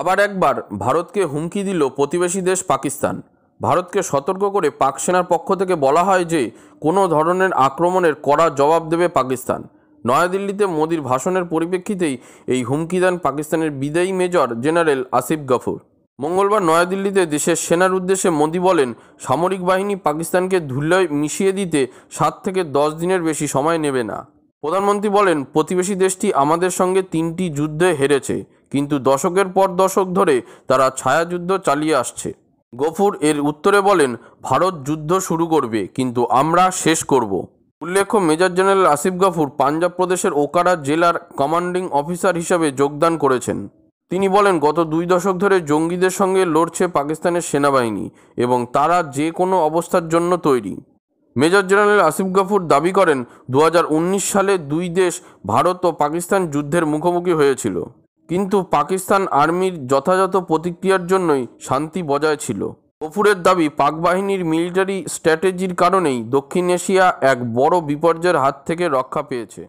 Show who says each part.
Speaker 1: আবার একবার ভারতকে হুমকি দিল প্রতিবেশী দেশ পাকিস্তান ভারতকে সতর্ক করে পাক সেনার পক্ষ থেকে বলা হয় যে কোনো ধরনের আক্রমণের কড়া জবাব দেবে পাকিস্তান নয়াদিল্লিতে মোদির ভাষণের পরিপ্রেক্ষিতেই এই হুমকি দেন পাকিস্তানের বিদায়ী মেজর জেনারেল আসিফ গফুর মঙ্গলবার নয়াদিল্লিতে দেশের সেনার উদ্দেশ্যে মোদি বলেন সামরিক বাহিনী পাকিস্তানকে ধুল্লায় মিশিয়ে দিতে সাত থেকে দশ দিনের বেশি সময় নেবে না প্রধানমন্ত্রী বলেন প্রতিবেশী দেশটি আমাদের সঙ্গে তিনটি যুদ্ধে হেরেছে কিন্তু দশকের পর দশক ধরে তারা ছায়াযুদ্ধ চালিয়ে আসছে গফুর এর উত্তরে বলেন ভারত যুদ্ধ শুরু করবে কিন্তু আমরা শেষ করব উল্লেখ্য মেজর জেনারেল আসিফ গাফুর পাঞ্জাব প্রদেশের ওকারা জেলার কমান্ডিং অফিসার হিসাবে যোগদান করেছেন তিনি বলেন গত দুই দশক ধরে জঙ্গিদের সঙ্গে লড়ছে পাকিস্তানের সেনাবাহিনী এবং তারা যে কোনো অবস্থার জন্য তৈরি মেজর জেনারেল আসিফ গাফুর দাবি করেন দু সালে দুই দেশ ভারত ও পাকিস্তান যুদ্ধের মুখোমুখি হয়েছিল কিন্তু পাকিস্তান আর্মির যথাযথ প্রতিক্রিয়ার জন্যই শান্তি বজায় ছিল কপুরের দাবি পাক বাহিনীর মিলিটারি স্ট্র্যাটেজির কারণেই দক্ষিণ এশিয়া এক বড় বিপর্যয়ের হাত থেকে রক্ষা পেয়েছে